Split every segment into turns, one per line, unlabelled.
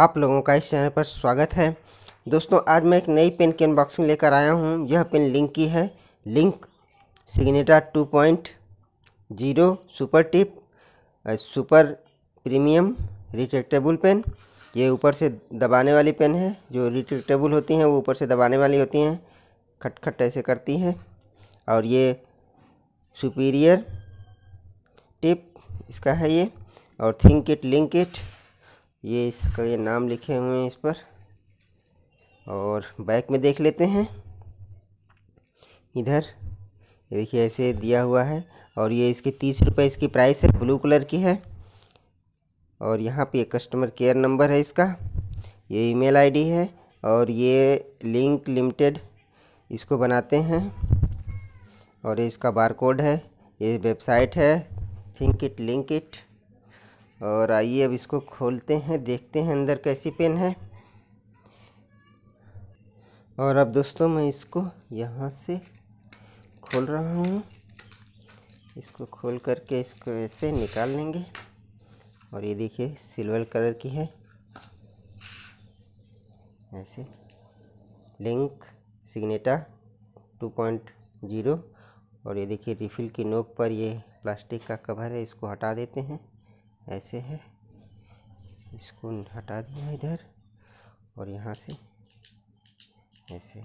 आप लोगों का इस चैनल पर स्वागत है दोस्तों आज मैं एक नई पेन की अनबॉक्सिंग लेकर आया हूँ यह पेन लिंक की है Linc Signetta two point zero super tip super premium retractable pen ये ऊपर से दबाने वाली पेन है जो रिट्रेक्टेबल होती हैं वो ऊपर से दबाने वाली होती हैं खटखट ऐसे करती हैं और ये सुपीरियर टिप इसका है ये और थिंक इट लिंक इट ये इसका ये नाम लिखे हुए हैं इस पर और बैक में देख लेते हैं इधर देखिए ऐसे दिया हुआ है और ये इसकी तीस रुपये इसकी प्राइस है ब्लू कलर की है और यहाँ पे कस्टमर केयर नंबर है इसका ये ईमेल आईडी है और ये लिंक लिमिटेड इसको बनाते हैं और ये इसका बार कोड है ये वेबसाइट है थिंक इट लिंक इट और आइए अब इसको खोलते हैं देखते हैं अंदर कैसी पेन है और अब दोस्तों मैं इसको यहाँ से खोल रहा हूँ इसको खोल करके इसको ऐसे निकाल लेंगे और ये देखिए सिल्वर कलर की है ऐसे Linc Signetta two point zero और ये देखिए रिफिल की नोक पर ये प्लास्टिक का कवर है इसको हटा देते हैं ऐसे है इसको हटा दिया इधर और यहाँ से ऐसे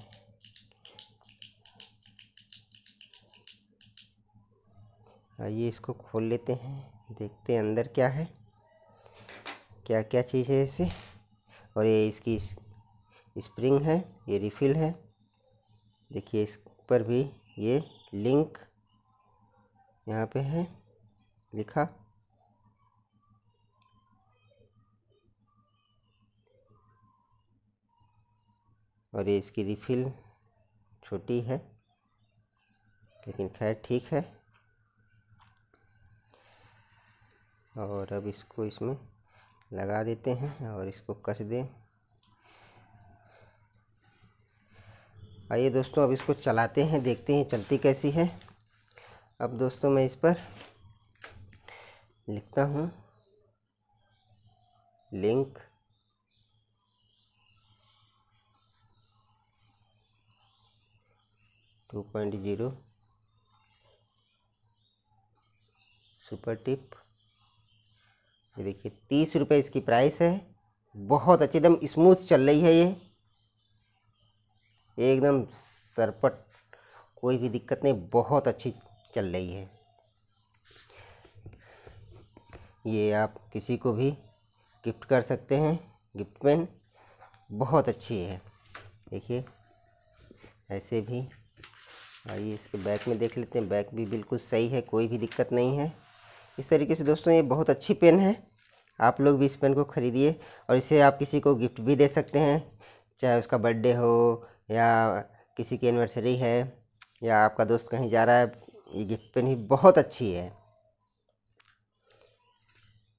आइए इसको खोल लेते हैं देखते हैं अंदर क्या है क्या क्या चीज़ है इसे और ये इसकी स्प्रिंग है ये रिफ़िल है देखिए इस पर भी ये लिंक यहाँ पे है लिखा और ये इसकी रिफ़िल छोटी है लेकिन खैर ठीक है और अब इसको इसमें लगा देते हैं और इसको कस दें आइए दोस्तों अब इसको चलाते हैं देखते हैं चलती कैसी है अब दोस्तों मैं इस पर लिखता हूँ Linc two point zero super tip ये देखिए तीस रुपये इसकी प्राइस है बहुत अच्छी एकदम स्मूथ चल रही है ये एकदम सरपट कोई भी दिक्कत नहीं बहुत अच्छी चल रही है ये आप किसी को भी गिफ्ट कर सकते हैं गिफ्ट पेन बहुत अच्छी है देखिए ऐसे भी आइए इसके बैक में देख लेते हैं बैक भी बिल्कुल सही है कोई भी दिक्कत नहीं है इस तरीके से दोस्तों ये बहुत अच्छी पेन है आप लोग भी इस पेन को ख़रीदिए और इसे आप किसी को गिफ्ट भी दे सकते हैं चाहे उसका बर्थडे हो या किसी की एनिवर्सरी है या आपका दोस्त कहीं जा रहा है ये गिफ्ट पेन भी बहुत अच्छी है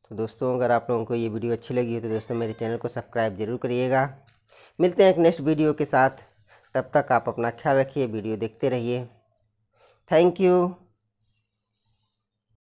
तो दोस्तों अगर आप लोगों को ये वीडियो अच्छी लगी हो तो दोस्तों मेरे चैनल को सब्सक्राइब ज़रूर करिएगा मिलते हैं एक नेक्स्ट वीडियो के साथ तब तक आप अपना ख्याल रखिए वीडियो देखते रहिए थैंक यू